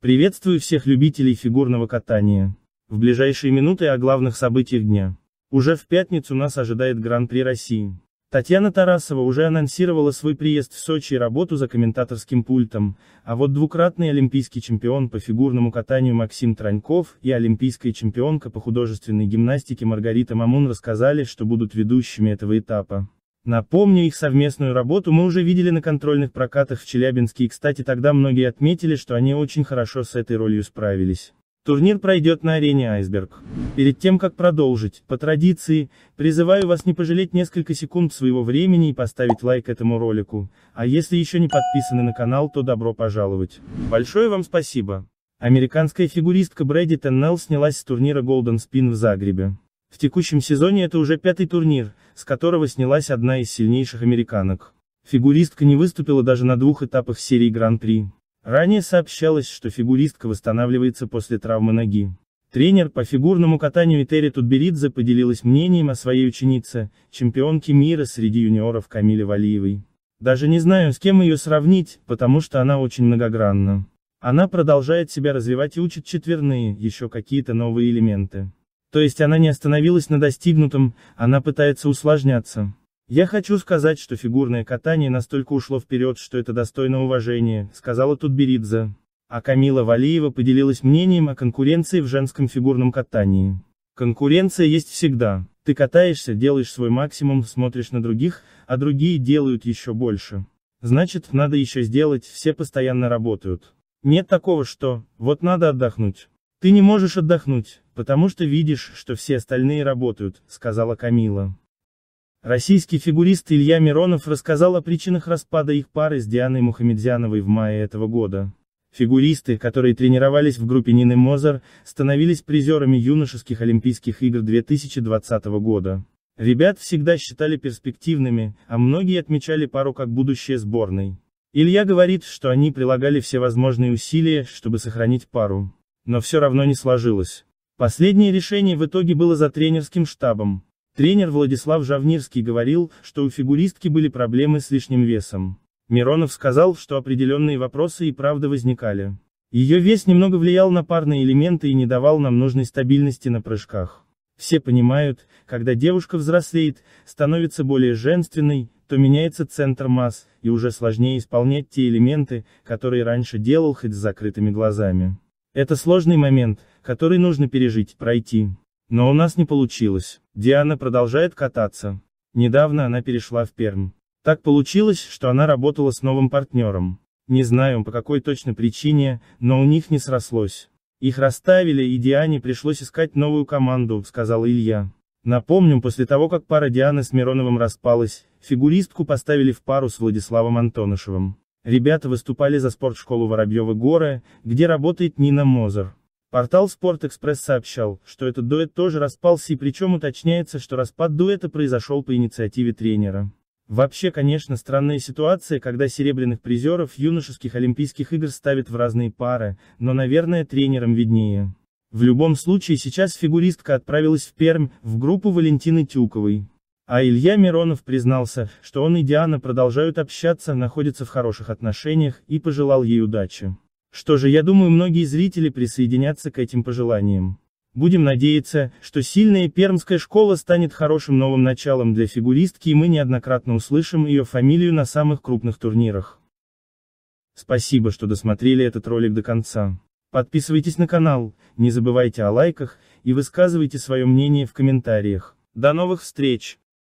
Приветствую всех любителей фигурного катания. В ближайшие минуты о главных событиях дня. Уже в пятницу нас ожидает Гран-при России. Татьяна Тарасова уже анонсировала свой приезд в Сочи и работу за комментаторским пультом, а вот двукратный олимпийский чемпион по фигурному катанию Максим Траньков и олимпийская чемпионка по художественной гимнастике Маргарита Мамун рассказали, что будут ведущими этого этапа. Напомню, их совместную работу мы уже видели на контрольных прокатах в Челябинске и, кстати, тогда многие отметили, что они очень хорошо с этой ролью справились. Турнир пройдет на арене «Айсберг». Перед тем, как продолжить, по традиции, призываю вас не пожалеть несколько секунд своего времени и поставить лайк этому ролику, а если еще не подписаны на канал, то добро пожаловать. Большое вам спасибо. Американская фигуристка Брэди Теннелл снялась с турнира Golden Spin в Загребе. В текущем сезоне это уже пятый турнир, с которого снялась одна из сильнейших американок. Фигуристка не выступила даже на двух этапах серии Гран-при. Ранее сообщалось, что фигуристка восстанавливается после травмы ноги. Тренер по фигурному катанию Этери Тутберидзе поделилась мнением о своей ученице, чемпионке мира среди юниоров Камиле Валиевой. Даже не знаю, с кем ее сравнить, потому что она очень многогранна. Она продолжает себя развивать и учит четверные, еще какие-то новые элементы. То есть она не остановилась на достигнутом, она пытается усложняться. «Я хочу сказать, что фигурное катание настолько ушло вперед, что это достойно уважения», сказала Тутберидзе. А Камила Валиева поделилась мнением о конкуренции в женском фигурном катании. Конкуренция есть всегда. Ты катаешься, делаешь свой максимум, смотришь на других, а другие делают еще больше. Значит, надо еще сделать, все постоянно работают. Нет такого, что, вот надо отдохнуть. Ты не можешь отдохнуть, потому что видишь, что все остальные работают, сказала Камила. Российский фигурист Илья Миронов рассказал о причинах распада их пары с Дианой Мухамедзяновой в мае этого года. Фигуристы, которые тренировались в группе Нины Мозер, становились призерами юношеских Олимпийских игр 2020 года. Ребят всегда считали перспективными, а многие отмечали пару как будущее сборной. Илья говорит, что они прилагали все возможные усилия, чтобы сохранить пару но все равно не сложилось. Последнее решение в итоге было за тренерским штабом. Тренер Владислав Жавнирский говорил, что у фигуристки были проблемы с лишним весом. Миронов сказал, что определенные вопросы и правда возникали. Ее вес немного влиял на парные элементы и не давал нам нужной стабильности на прыжках. Все понимают, когда девушка взрослеет, становится более женственной, то меняется центр масс, и уже сложнее исполнять те элементы, которые раньше делал хоть с закрытыми глазами. Это сложный момент, который нужно пережить, пройти. Но у нас не получилось. Диана продолжает кататься. Недавно она перешла в Перм. Так получилось, что она работала с новым партнером. Не знаю по какой точно причине, но у них не срослось. Их расставили и Диане пришлось искать новую команду, сказал Илья. Напомним, после того как пара Дианы с Мироновым распалась, фигуристку поставили в пару с Владиславом Антонышевым. Ребята выступали за спортшколу Воробьевы горы, где работает Нина Мозер. Портал «Спортэкспресс» сообщал, что этот дуэт тоже распался и причем уточняется, что распад дуэта произошел по инициативе тренера. Вообще, конечно, странная ситуация, когда серебряных призеров юношеских Олимпийских игр ставят в разные пары, но, наверное, тренерам виднее. В любом случае сейчас фигуристка отправилась в Пермь, в группу Валентины Тюковой. А Илья Миронов признался, что он и Диана продолжают общаться, находятся в хороших отношениях, и пожелал ей удачи. Что же, я думаю, многие зрители присоединятся к этим пожеланиям. Будем надеяться, что сильная пермская школа станет хорошим новым началом для фигуристки и мы неоднократно услышим ее фамилию на самых крупных турнирах. Спасибо, что досмотрели этот ролик до конца. Подписывайтесь на канал, не забывайте о лайках, и высказывайте свое мнение в комментариях. До новых встреч!